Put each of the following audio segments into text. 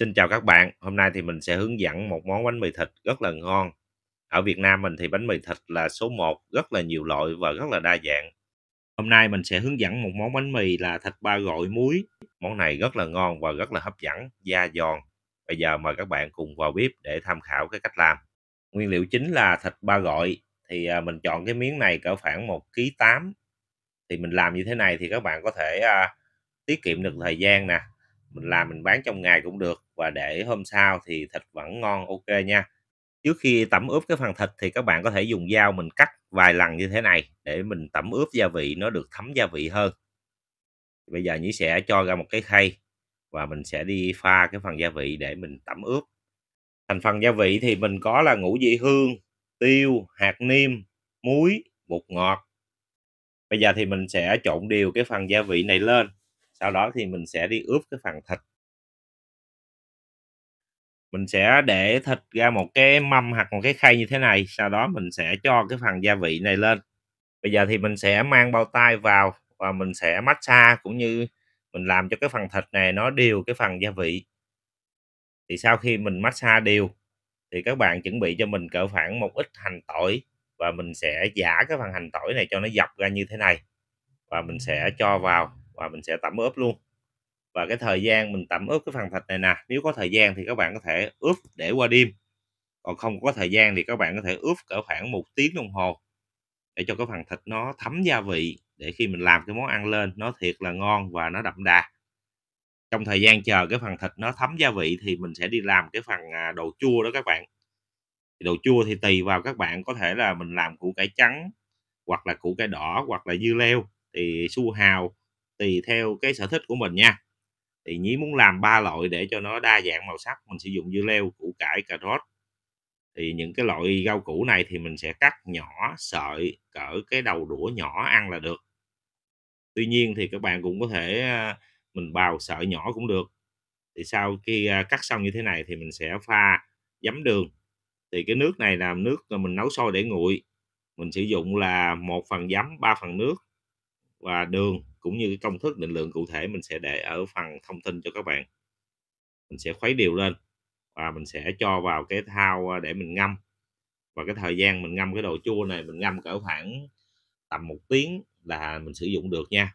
Xin chào các bạn, hôm nay thì mình sẽ hướng dẫn một món bánh mì thịt rất là ngon. Ở Việt Nam mình thì bánh mì thịt là số 1, rất là nhiều loại và rất là đa dạng. Hôm nay mình sẽ hướng dẫn một món bánh mì là thịt ba gội muối. Món này rất là ngon và rất là hấp dẫn, da giòn. Bây giờ mời các bạn cùng vào bếp để tham khảo cái cách làm. Nguyên liệu chính là thịt ba gội. Thì à, mình chọn cái miếng này cỡ khoảng 1 kg 8. Thì mình làm như thế này thì các bạn có thể à, tiết kiệm được thời gian nè mình làm mình bán trong ngày cũng được và để hôm sau thì thịt vẫn ngon ok nha trước khi tẩm ướp cái phần thịt thì các bạn có thể dùng dao mình cắt vài lần như thế này để mình tẩm ướp gia vị nó được thấm gia vị hơn bây giờ nhí sẽ cho ra một cái khay và mình sẽ đi pha cái phần gia vị để mình tẩm ướp thành phần gia vị thì mình có là ngũ vị hương tiêu hạt niêm muối bột ngọt bây giờ thì mình sẽ trộn đều cái phần gia vị này lên sau đó thì mình sẽ đi ướp cái phần thịt mình sẽ để thịt ra một cái mâm hoặc một cái khay như thế này sau đó mình sẽ cho cái phần gia vị này lên bây giờ thì mình sẽ mang bao tay vào và mình sẽ massage cũng như mình làm cho cái phần thịt này nó đều cái phần gia vị thì sau khi mình massage đều thì các bạn chuẩn bị cho mình cỡ khoảng một ít hành tỏi và mình sẽ giả cái phần hành tỏi này cho nó dọc ra như thế này và mình sẽ cho vào và mình sẽ tẩm ướp luôn và cái thời gian mình tẩm ướp cái phần thịt này nè nếu có thời gian thì các bạn có thể ướp để qua đêm còn không có thời gian thì các bạn có thể ướp cỡ khoảng một tiếng đồng hồ để cho cái phần thịt nó thấm gia vị để khi mình làm cái món ăn lên nó thiệt là ngon và nó đậm đà trong thời gian chờ cái phần thịt nó thấm gia vị thì mình sẽ đi làm cái phần à, đồ chua đó các bạn đồ chua thì tùy vào các bạn có thể là mình làm củ cải trắng hoặc là củ cải đỏ hoặc là dưa leo thì su hào tùy theo cái sở thích của mình nha thì nhí muốn làm ba loại để cho nó đa dạng màu sắc mình sử dụng dưa leo củ cải cà rốt thì những cái loại rau củ này thì mình sẽ cắt nhỏ sợi cỡ cái đầu đũa nhỏ ăn là được tuy nhiên thì các bạn cũng có thể à, mình bào sợi nhỏ cũng được thì sau khi à, cắt xong như thế này thì mình sẽ pha giấm đường thì cái nước này là nước là mình nấu sôi để nguội mình sử dụng là một phần giấm ba phần nước và đường cũng như công thức định lượng cụ thể mình sẽ để ở phần thông tin cho các bạn mình sẽ khuấy đều lên và mình sẽ cho vào cái thao à, để mình ngâm và cái thời gian mình ngâm cái đồ chua này mình ngâm cỡ khoảng tầm một tiếng là mình sử dụng được nha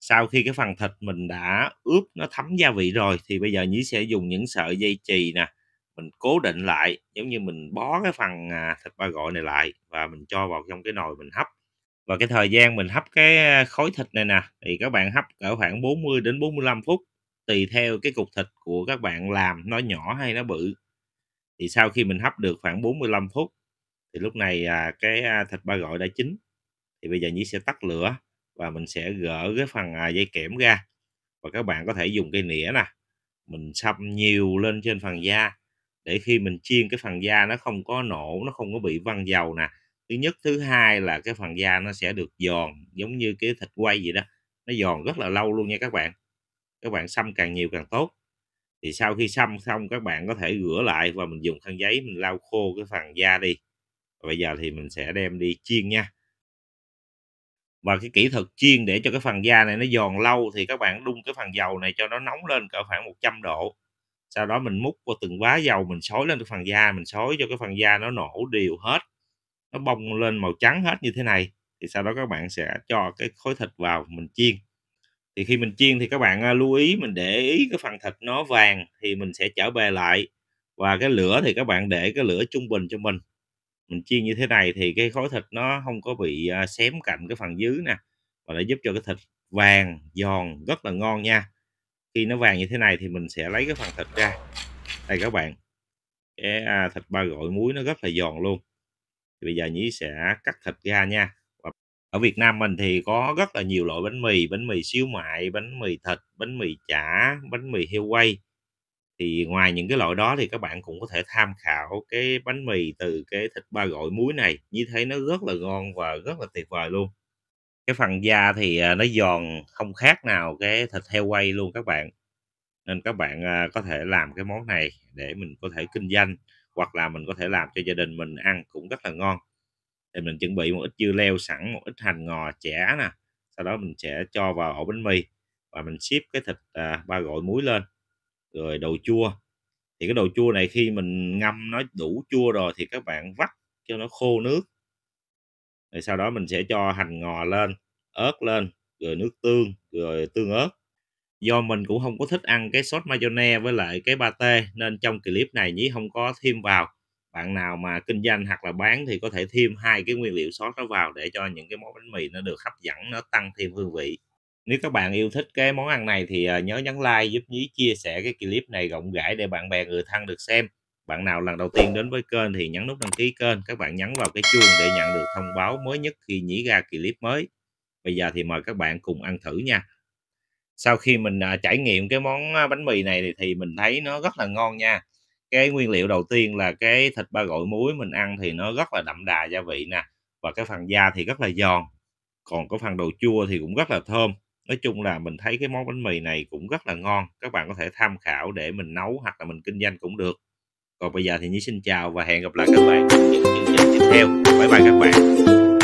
sau khi cái phần thịt mình đã ướp nó thấm gia vị rồi thì bây giờ nhí sẽ dùng những sợi dây chì nè mình cố định lại giống như mình bó cái phần à, thịt ba gọi này lại và mình cho vào trong cái nồi mình hấp và cái thời gian mình hấp cái khối thịt này nè thì các bạn hấp ở khoảng 40 đến 45 phút tùy theo cái cục thịt của các bạn làm nó nhỏ hay nó bự thì sau khi mình hấp được khoảng 45 phút thì lúc này à, cái thịt ba gọi đã chín thì bây giờ nhí sẽ tắt lửa và mình sẽ gỡ cái phần à, dây kẽm ra và các bạn có thể dùng cây nĩa nè mình xăm nhiều lên trên phần da để khi mình chiên cái phần da nó không có nổ nó không có bị văng dầu nè thứ nhất thứ hai là cái phần da nó sẽ được giòn giống như cái thịt quay vậy đó nó giòn rất là lâu luôn nha các bạn các bạn xăm càng nhiều càng tốt thì sau khi xăm xong các bạn có thể rửa lại và mình dùng khăn giấy mình lau khô cái phần da đi bây giờ thì mình sẽ đem đi chiên nha và cái kỹ thuật chiên để cho cái phần da này nó giòn lâu thì các bạn đun cái phần dầu này cho nó nóng lên cỡ khoảng 100 độ sau đó mình múc qua từng vá dầu mình xối lên cái phần da mình xối cho cái phần da nó nổ đều hết nó bông lên màu trắng hết như thế này thì sau đó các bạn sẽ cho cái khối thịt vào mình chiên thì khi mình chiên thì các bạn à, lưu ý mình để ý cái phần thịt nó vàng thì mình sẽ trở về lại và cái lửa thì các bạn để cái lửa trung bình cho mình mình chiên như thế này thì cái khối thịt nó không có bị à, xém cạnh cái phần dưới nè và để giúp cho cái thịt vàng giòn rất là ngon nha khi nó vàng như thế này thì mình sẽ lấy cái phần thịt ra đây các bạn cái à, thịt ba gội muối nó rất là giòn luôn bây giờ nhí sẽ cắt thịt ra nha ở Việt Nam mình thì có rất là nhiều loại bánh mì bánh mì xíu mại bánh mì thịt bánh mì chả bánh mì heo quay thì ngoài những cái loại đó thì các bạn cũng có thể tham khảo cái bánh mì từ cái thịt ba gội muối này như thế nó rất là ngon và rất là tuyệt vời luôn cái phần da thì à, nó giòn không khác nào cái thịt heo quay luôn các bạn nên các bạn à, có thể làm cái món này để mình có thể kinh doanh hoặc là mình có thể làm cho gia đình mình ăn cũng rất là ngon thì mình chuẩn bị một ít dưa leo sẵn một ít hành ngò chẻ nè sau đó mình sẽ cho vào ổ bánh mì và mình ship cái thịt à, ba gội muối lên rồi đồ chua thì cái đồ chua này khi mình ngâm nó đủ chua rồi thì các bạn vắt cho nó khô nước rồi sau đó mình sẽ cho hành ngò lên ớt lên rồi nước tương rồi tương ớt do mình cũng không có thích ăn cái sốt mayonnaise với lại cái patê nên trong clip này Nhí không có thêm vào. Bạn nào mà kinh doanh hoặc là bán thì có thể thêm hai cái nguyên liệu sốt đó vào để cho những cái món bánh mì nó được hấp dẫn, nó tăng thêm hương vị. Nếu các bạn yêu thích cái món ăn này thì, à, nhớ nhấn like giúp Nhí chia sẻ cái clip này rộng rãi để bạn bè người thân được xem. Bạn nào lần đầu tiên đến với kênh thì nhấn nút đăng ký kênh, các bạn nhấn vào cái chuông để nhận được thông báo mới nhất khi Nhí ra clip mới. Bây giờ thì mời các bạn cùng ăn thử nha. Sau khi mình, à, trải nghiệm cái món, bánh mì này thì thì mình thấy nó rất là ngon nha. Cái nguyên liệu đầu tiên là cái thịt ba gọi muối mình ăn thì nó rất là đậm đà gia vị nè, và cái phần da thì rất là giòn, còn có phần đồ chua thì cũng rất là thơm. Nói chung là mình thấy cái món bánh mì này cũng rất là ngon, các bạn có thể tham khảo để mình nấu hoặc là mình kinh doanh cũng được. Còn bây giờ thì như xin chào và hẹn gặp lại các bạn trong những chương trình tiếp theo. Bye bye các bạn.